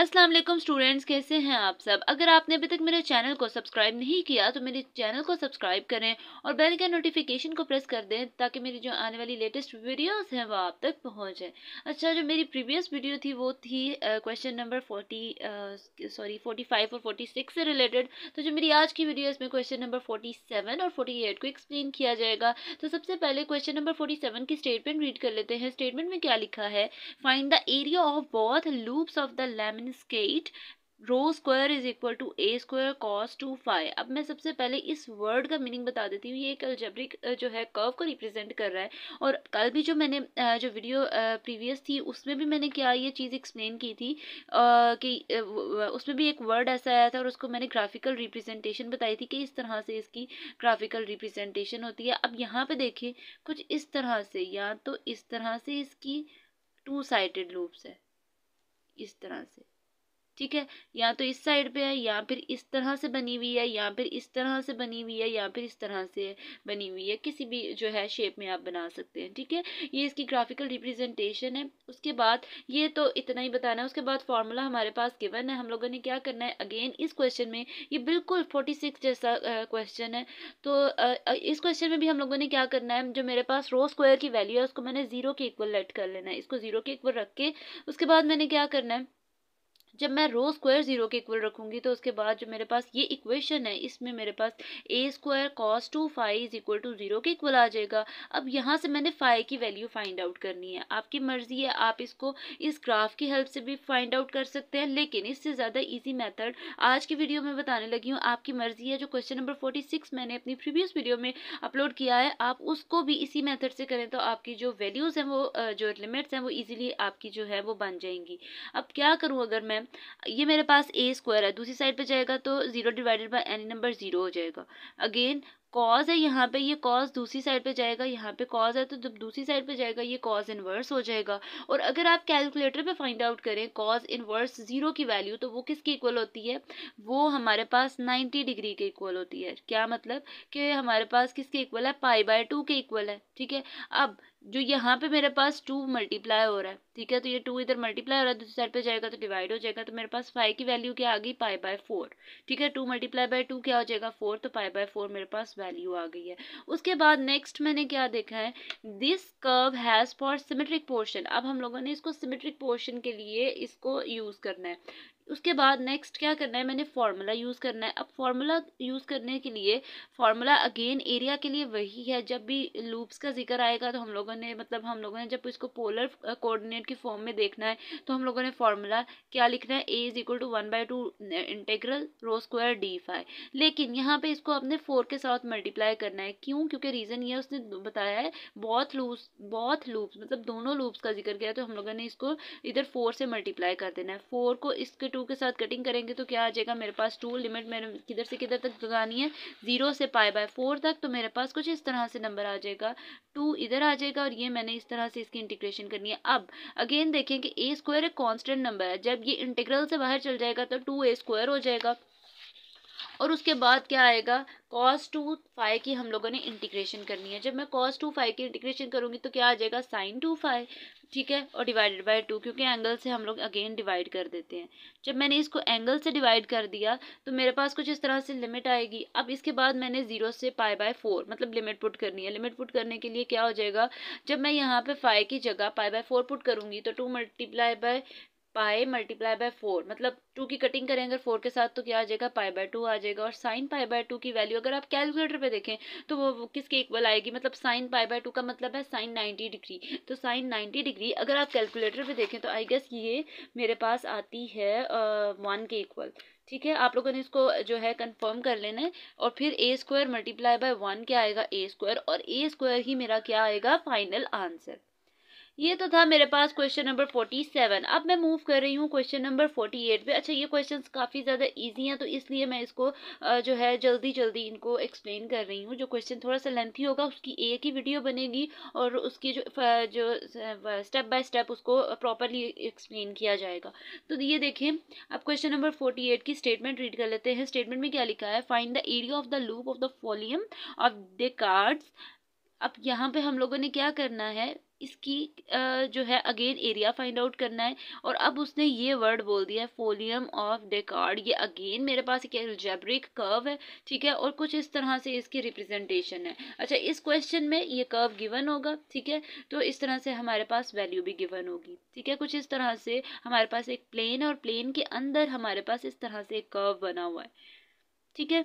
अस्सलाम वालेकुम स्टूडेंट्स कैसे हैं आप सब अगर आपने अभी तक मेरे चैनल को सब्सक्राइब नहीं किया तो मेरे चैनल को सब्सक्राइब करें और बेल के नोटिफिकेशन को प्रेस कर दें ताकि मेरी जो आने वाली लेटेस्ट वीडियोस हैं वो आप तक पहुंचे अच्छा जो मेरी प्रीवियस वीडियो थी वो थी question number forty sorry forty और फोर्टी से रिलेटेड तो जो मेरी आज की वीडियो इसमें क्वेश्चन नंबर फोर्टी और फोर्टी को एक्सप्लेन किया जाएगा तो सबसे पहले क्वेश्चन नंबर फोर्टी की स्टेटमेंट रीड कर लेते हैं स्टेटमेंट में क्या लिखा है find the area of both loops of the lemniscate rho square is equal to a square cos two five अब मैं सबसे पहले इस वर्ड का मीनिंग बता देती हूँ ये एक अल्जेब्रिक जो है कर्व को रिप्रेजेंट कर रहा है और कल भी जो मैंने जो वीडियो प्रीवियस थी उसमें भी मैंने क्या ये चीज़ एक्सप्लेन की थी कि उसमें भी एक वर्ड ऐसा आया था और उसको मैंने ग्राफिकल रिप्रेजेंटेशन बताई थी कि इस तरह से इसकी ग्राफिकल रिप्रेजेंटेशन होती है अब यहाँ पर देखें कुछ इस तरह से या तो इस तरह से इसकी टू साइड लूप्स है इस तरह से ठीक है या तो इस साइड पे है या फिर इस तरह से बनी हुई है या फिर इस तरह से बनी हुई है या फिर इस तरह से बनी हुई है किसी भी जो है शेप में आप बना सकते हैं ठीक है ये इसकी ग्राफिकल रिप्रेजेंटेशन है उसके बाद ये तो इतना ही बताना है उसके बाद फार्मूला हमारे पास गिवन है हम लोगों ने क्या करना है अगेन इस क्वेश्चन में ये बिल्कुल फोर्टी सिक्स जैसा क्वेश्चन है तो इस क्वेश्चन में भी हम लोगों ने क्या करना है जो मेरे पास रो स्क्वायर की वैल्यू है उसको मैंने ज़ीरो के इक्वल लेट कर लेना है इसको ज़ीरो के इक्वल रख के उसके बाद मैंने क्या करना है जब मैं रो स्क्वायर ज़ीरो के इक्वल रखूँगी तो उसके बाद जो मेरे पास ये इक्वेशन है इसमें मेरे पास a square cos two five is equal to zero के इक्वल आ जाएगा अब यहाँ से मैंने फाइव की वैल्यू फाइंड आउट करनी है आपकी मर्ज़ी है आप इसको इस ग्राफ की हेल्प से भी फाइंड आउट कर सकते हैं लेकिन इससे ज़्यादा ईजी मैथड आज की वीडियो में बताने लगी हूँ आपकी मर्ज़ी है जो क्वेश्चन नंबर फोर्टी सिक्स मैंने अपनी प्रीवियस वीडियो में अपलोड किया है आप उसको भी इसी मैथड से करें तो आपकी जो वैल्यूज़ हैं वो जो लिमिट्स हैं वो ईजिली आपकी जो है वो बन जाएंगी अब क्या करूँ अगर मैं ये मेरे पास ए स्क्वायर है दूसरी साइड पे जाएगा तो zero divided by any number zero हो जाएगा अगेन कॉज है यहाँ पे ये कॉज दूसरी साइड पे जाएगा यहाँ पे कॉज है तो जब दूसरी साइड पे जाएगा ये कॉज इनवर्स हो जाएगा और अगर आप कैलकुलेटर पे फाइंड आउट करें कॉज इनवर्स ज़ीरो की वैल्यू तो वो किसकी इक्वल होती है वो हमारे पास नाइन्टी डिग्री के इक्वल होती है क्या मतलब कि हमारे पास किसके इक्वल है पाई बाय टू के इक्वल है ठीक है अब जो यहाँ पे मेरे पास टू मल्टीप्लाई हो रहा है ठीक है तो ये टू इधर मल्टीप्लाई हो रहा है दूसरी साइड पे जाएगा तो डिवाइड हो जाएगा तो मेरे पास फाइव की वैल्यू क्या आ गई पाई बाय फोर ठीक है टू मल्टीप्लाई बाय टू क्या हो जाएगा फोर तो पाई बाय फोर मेरे पास वैल्यू आ गई है उसके बाद नेक्स्ट मैंने क्या देखा है this curve has four symmetric portion अब हम लोगों ने इसको सिमेट्रिक पोर्शन के लिए इसको यूज़ करना है उसके बाद नेक्स्ट क्या करना है मैंने फार्मूला यूज़ करना है अब फार्मूला यूज़ करने के लिए फार्मूला अगेन एरिया के लिए वही है जब भी लूप्स का जिक्र आएगा तो हम लोगों ने मतलब हम लोगों ने जब इसको पोलर कोऑर्डिनेट की फॉर्म में देखना है तो हम लोगों ने फार्मूला क्या लिखना है a is equal to one by two integral rho square d phi लेकिन यहाँ पर इसको अपने फोर के साथ मल्टीप्लाई करना है क्यों क्योंकि रीज़न ये उसने बताया है बहुत लूप बहुत लूप्स मतलब दोनों लूप्स का जिक्र किया तो हम लोगों ने इसको इधर फोर से मल्टीप्लाई कर देना है फोर को इसके टू के साथ कटिंग करेंगे तो क्या आ जाएगा मेरे पास टू लिमिट मेरे किधर से किधर तक लगानी है ज़ीरो से पाए बाय फोर तक तो मेरे पास कुछ इस तरह से नंबर आ जाएगा टू इधर आ जाएगा और ये मैंने इस तरह से इसकी इंटीग्रेशन करनी है अब अगेन देखें कि ए स्क्वायर एक कॉन्स्टेंट नंबर है जब ये इंटीग्रल से बाहर चल जाएगा तो टू ए स्क्वायर हो जाएगा और उसके बाद क्या आएगा कॉस टू फाइव की हम लोगों ने इंटीग्रेशन करनी है जब मैं कॉस टू फाइव की इंटीग्रेशन करूँगी तो क्या आ जाएगा साइन टू फाइव ठीक है और डिवाइडेड बाय टू क्योंकि एंगल से हम लोग अगेन डिवाइड कर देते हैं जब मैंने इसको एंगल से डिवाइड कर दिया तो मेरे पास कुछ इस तरह से लिमिट आएगी अब इसके बाद मैंने ज़ीरो से पाई बाय फोर मतलब लिमिट पुट करनी है लिमिट पुट करने के लिए क्या हो जाएगा जब मैं यहाँ पे फाइव की जगह पाई बाय फोर पुट करूँगी तो two multiply by pi multiply by four मतलब टू की कटिंग करें अगर फोर के साथ तो क्या आ जाएगा पाई बाय टू आ जाएगा और साइन पाई बाय टू की वैल्यू अगर आप कैलकुलेटर पे देखें तो वो किसके इक्वल आएगी मतलब साइन पाई बाय टू का मतलब है साइन नाइन्टी डिग्री तो साइन नाइन्टी डिग्री अगर आप कैलकुलेटर पे देखें तो आई गेस ये मेरे पास आती है वन के इक्वल ठीक है आप लोगों ने इसको जो है कंफर्म कर लेना है और फिर a square multiply by one क्या आएगा ए स्क्वायर और ए स्क्वायर ही मेरा क्या आएगा फाइनल आंसर ये तो था मेरे पास क्वेश्चन नंबर फोर्टी सेवन अब मैं मूव कर रही हूँ क्वेश्चन नंबर फोर्टी एट पे अच्छा ये क्वेश्चन काफ़ी ज़्यादा ईजी हैं तो इसलिए मैं इसको जो है जल्दी जल्दी इनको एक्सप्लेन कर रही हूँ जो क्वेश्चन थोड़ा सा लेंथी होगा उसकी एक ही वीडियो बनेगी और उसकी जो जो स्टेप बाय स्टेप उसको प्रॉपरली एक्सप्लेन किया जाएगा तो ये देखें अब क्वेश्चन नंबर फोर्टी एट की स्टेटमेंट रीड कर लेते हैं स्टेटमेंट में क्या लिखा है find the area of the loop of the folium of the Descartes अब यहाँ पे हम लोगों ने क्या करना है इसकी जो है अगेन एरिया फाइंड आउट करना है और अब उसने ये वर्ड बोल दिया है फोलियम ऑफ डेकार्ड ये अगेन मेरे पास एक एल्जेब्रिक कर्व है ठीक है और कुछ इस तरह से इसकी रिप्रेजेंटेशन है अच्छा इस क्वेश्चन में ये कर्व गिवन होगा ठीक है तो इस तरह से हमारे पास वैल्यू भी गिवन होगी ठीक है कुछ इस तरह से हमारे पास एक प्लेन है और प्लेन के अंदर हमारे पास इस तरह से एक कर्व बना हुआ है ठीक है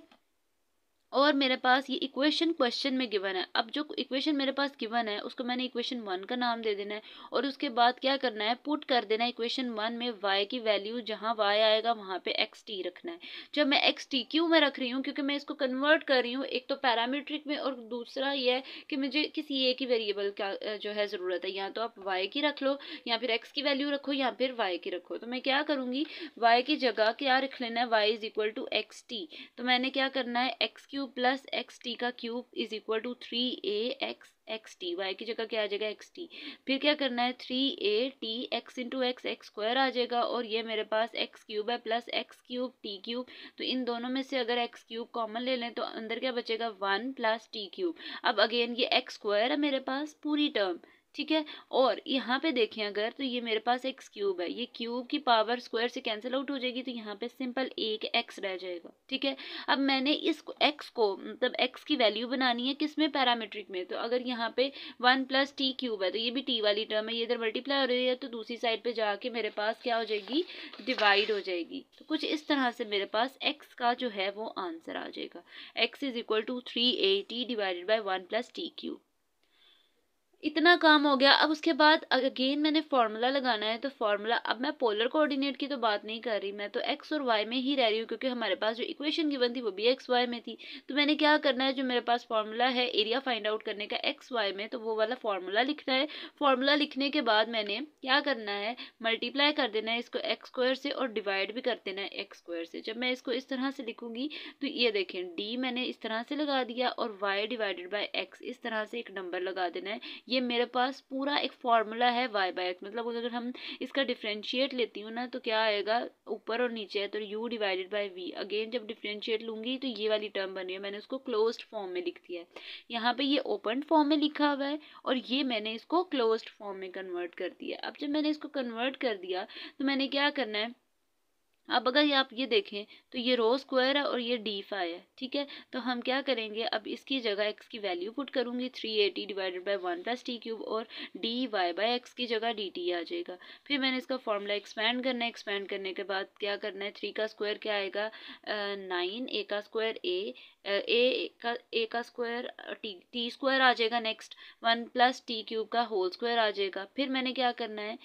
और मेरे पास ये इक्वेशन क्वेश्चन में गिवन है अब जो इक्वेशन मेरे पास गिवन है उसको मैंने इक्वेशन वन का नाम दे देना है और उसके बाद क्या करना है पुट कर देना है इक्वेशन वन में वाई की वैल्यू जहाँ वाई आएगा वहाँ पे एक्स टी रखना है जब मैं एक्स टी क्यों मैं रख रही हूँ क्योंकि मैं इसको कन्वर्ट कर रही हूँ एक तो पैरामीट्रिक में और दूसरा ये है कि मुझे किसी ए की वेरिएबल का जो है ज़रूरत है या तो आप वाई की रख लो या फिर एक्स की वैल्यू रखो या फिर वाई की रखो तो मैं क्या करूँगी वाई की जगह क्या रख लेना है y is equal to x t तो मैंने क्या करना है x q cube plus x t का cube is equal to three a x x t y की जगह क्या आ जाएगा एक्स टी फिर क्या करना है three a t x into x x square आ जाएगा और ये मेरे पास एक्स क्यूब है plus x cube t cube तो इन दोनों में से अगर एक्स क्यूब कॉमन ले लें तो अंदर क्या बचेगा वन प्लस टी क्यूब अब अगेन ये एक्स स्क्वायर है मेरे पास पूरी टर्म ठीक है और यहाँ पे देखें अगर तो ये मेरे पास एक्स क्यूब है ये क्यूब की पावर स्क्वायर से कैंसिल आउट हो जाएगी तो यहाँ पे सिंपल एक एक्स रह जाएगा ठीक है अब मैंने इस एक्स को मतलब एक्स की वैल्यू बनानी है किस में पैरामेट्रिक में तो अगर यहाँ पे वन प्लस टी क्यूब है तो ये भी टी वाली टर्म है ये इधर मल्टीप्लाई हो रही है तो दूसरी साइड पर जाके मेरे पास क्या हो जाएगी डिवाइड हो जाएगी तो कुछ इस तरह से मेरे पास एक्स का जो है वो आंसर आ जाएगा x is equal to three a t divided by one plus t cube इतना काम हो गया अब उसके बाद अगेन मैंने फार्मूला लगाना है तो फार्मूला अब मैं पोलर कोऑर्डिनेट की तो बात नहीं कर रही मैं तो एक्स और वाई में ही रह रही हूँ क्योंकि हमारे पास जो इक्वेशन गिवन थी वो भी एक्स वाई में थी तो मैंने क्या करना है जो मेरे पास फार्मूला है एरिया फाइंड आउट करने का एक्स वाई में तो वो वाला फार्मूला लिखना है फार्मूला लिखने के बाद मैंने क्या करना है मल्टीप्लाई कर देना है इसको एक्स स्क्वायर से और डिवाइड भी कर देना है एक्स स्क्वायर से जब मैं इसको इस तरह से लिखूंगी तो ये देखें डी मैंने इस तरह से लगा दिया और वाई डिवाइडेड बाई एक्स इस तरह से एक नंबर लगा देना है ये मेरे पास पूरा एक फॉर्मूला है वाई बाई एक्स मतलब अगर हम इसका डिफ्रेंशिएट लेती हूँ ना तो क्या आएगा ऊपर और नीचे है तो u divided by v again जब डिफ्रेंशिएट लूँगी तो ये वाली टर्म बनी है मैंने उसको क्लोज फॉर्म में लिख दिया है यहाँ पर ये ओपन फॉर्म में लिखा हुआ है और ये मैंने इसको क्लोज फॉर्म में कन्वर्ट कर दिया अब जब मैंने इसको कन्वर्ट कर दिया तो मैंने क्या करना है अब अगर आप ये देखें तो ये रो स्क्वायर है और ये डी फाइव है ठीक है तो हम क्या करेंगे अब इसकी जगह एक्स की वैल्यू पुट करूँगी three a t divided by one plus t cube और डी वाई बाई एक्स की जगह डी टी आ जाएगा फिर मैंने इसका फॉर्मूला एक्सपैंड करना है एक्सपेंड करने के बाद क्या करना है थ्री का स्क्वायर क्या आएगा नाइन ए का स्क्वायर ए ए का ए का स्क्वायर टी टी स्क्वायर आ जाएगा next one plus t cube का होल स्क्वायर आ जाएगा फिर मैंने क्या करना है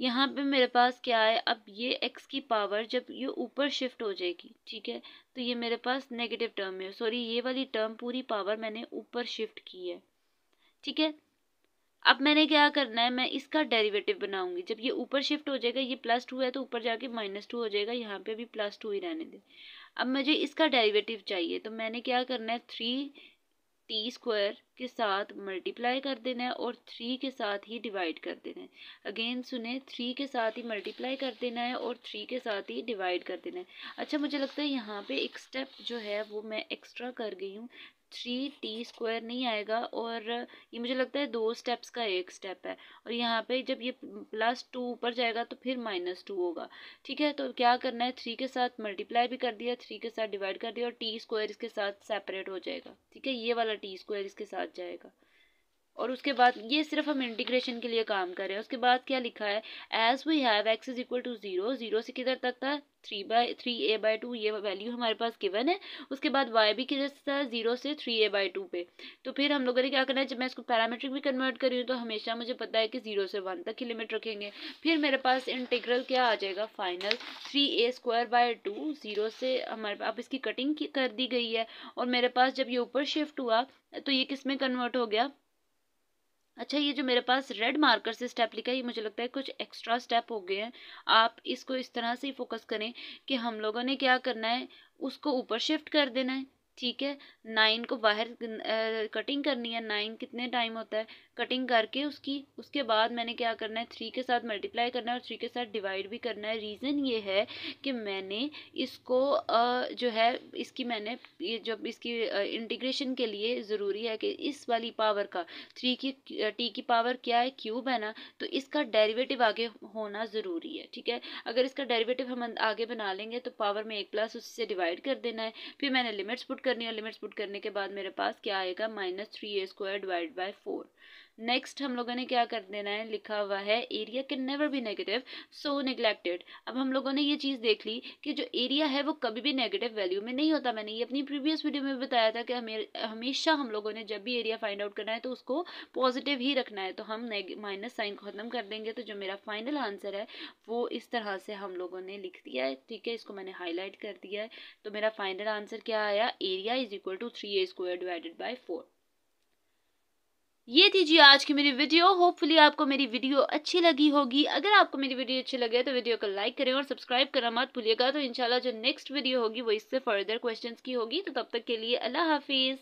यहाँ पे मेरे पास क्या है अब ये एक्स की पावर जब ये ऊपर शिफ्ट हो जाएगी ठीक है तो ये मेरे पास नेगेटिव टर्म है सॉरी ये वाली टर्म पूरी पावर मैंने ऊपर शिफ्ट की है ठीक है अब मैंने क्या करना है मैं इसका डेरिवेटिव बनाऊंगी जब ये ऊपर शिफ्ट हो जाएगा ये प्लस टू है तो ऊपर जाके माइनस टू हो जाएगा यहाँ पे भी प्लस टू ही रहने दें अब मुझे इसका डेरिवेटिव चाहिए तो मैंने क्या करना है थ्री टी स्क्वायर के साथ मल्टीप्लाई कर देना है और थ्री के साथ ही डिवाइड कर देना है अगेन सुने थ्री के साथ ही मल्टीप्लाई कर देना है और थ्री के साथ ही डिवाइड कर देना है अच्छा मुझे लगता है यहाँ पे एक स्टेप जो है वो मैं एक्स्ट्रा कर गई हूँ थ्री टी स्क्वायर नहीं आएगा और ये मुझे लगता है दो स्टेप्स का एक स्टेप है और यहाँ पे जब ये प्लस टू ऊपर जाएगा तो फिर माइनस टू होगा ठीक है तो क्या करना है थ्री के साथ मल्टीप्लाई भी कर दिया थ्री के साथ डिवाइड कर दिया और टी स्क्वायर इसके साथ सेपरेट हो जाएगा ठीक है ये वाला टी स्क्वायर इसके साथ जाएगा और उसके बाद ये सिर्फ हम इंटीग्रेशन के लिए काम कर रहे हैं उसके बाद क्या लिखा है as we have x is equal to zero zero से किधर तक था three by three a by two ये वैल्यू हमारे पास गिवन है उसके बाद वाई भी किधर से था जीरो से थ्री ए बाई टू पे तो फिर हम लोगों ने क्या करना है जब मैं इसको पैरामीट्रिक भी कन्वर्ट कर रही हूँ तो हमेशा मुझे पता है कि जीरो से वन तक की लिमिट रखेंगे फिर मेरे पास इंटीग्रल क्या आ जाएगा final three a square by two zero से हमारे अब इसकी कटिंग कर दी गई है और मेरे पास जब ये ऊपर शिफ्ट हुआ तो ये किस में कन्वर्ट हो गया अच्छा ये जो मेरे पास रेड मार्कर से स्टेप लिखा है ये मुझे लगता है कुछ एक्स्ट्रा स्टेप हो गए हैं आप इसको इस तरह से ही फोकस करें कि हम लोगों ने क्या करना है उसको ऊपर शिफ्ट कर देना है ठीक है नाइन को बाहर कटिंग करनी है नाइन कितने टाइम होता है कटिंग करके उसकी उसके बाद मैंने क्या करना है थ्री के साथ मल्टीप्लाई करना है और थ्री के साथ डिवाइड भी करना है रीज़न ये है कि मैंने इसको जो है इसकी मैंने ये जब इसकी इंटीग्रेशन के लिए ज़रूरी है कि इस वाली पावर का थ्री की टी की पावर क्या है क्यूब है ना तो इसका डेरिवेटिव आगे होना ज़रूरी है ठीक है अगर इसका डेरिवेटिव हम आगे बना लेंगे तो पावर में एक प्लस उससे डिवाइड कर देना है फिर मैंने लिमिट्स पुट करनी है लिमिट्स पुट करने के बाद मेरे पास क्या आएगा minus three a square divide by four next हम लोगों ने क्या कर देना है लिखा हुआ है area can never be negative so neglected अब हम लोगों ने ये चीज़ देख ली कि जो एरिया है वो कभी भी नेगेटिव वैल्यू में नहीं होता मैंने ये अपनी प्रीवियस वीडियो में बताया था कि हमें हमेशा हम लोगों ने जब भी एरिया फाइंड आउट करना है तो उसको पॉजिटिव ही रखना है तो हम माइनस साइन को ख़त्म कर देंगे तो जो मेरा फाइनल आंसर है वो इस तरह से हम लोगों ने लिख दिया है ठीक है इसको मैंने हाईलाइट कर दिया है तो मेरा फाइनल आंसर क्या आया area is equal to three a square divided by four ये थी जी आज की मेरी वीडियो होपफुली आपको मेरी वीडियो अच्छी लगी होगी अगर आपको मेरी वीडियो अच्छी लगे तो वीडियो को लाइक करें और सब्सक्राइब करना मत भूलिएगा तो इंशाल्लाह जो नेक्स्ट वीडियो होगी वो इससे फर्दर क्वेश्चंस की होगी तो तब तक के लिए अल्लाह हाफिज़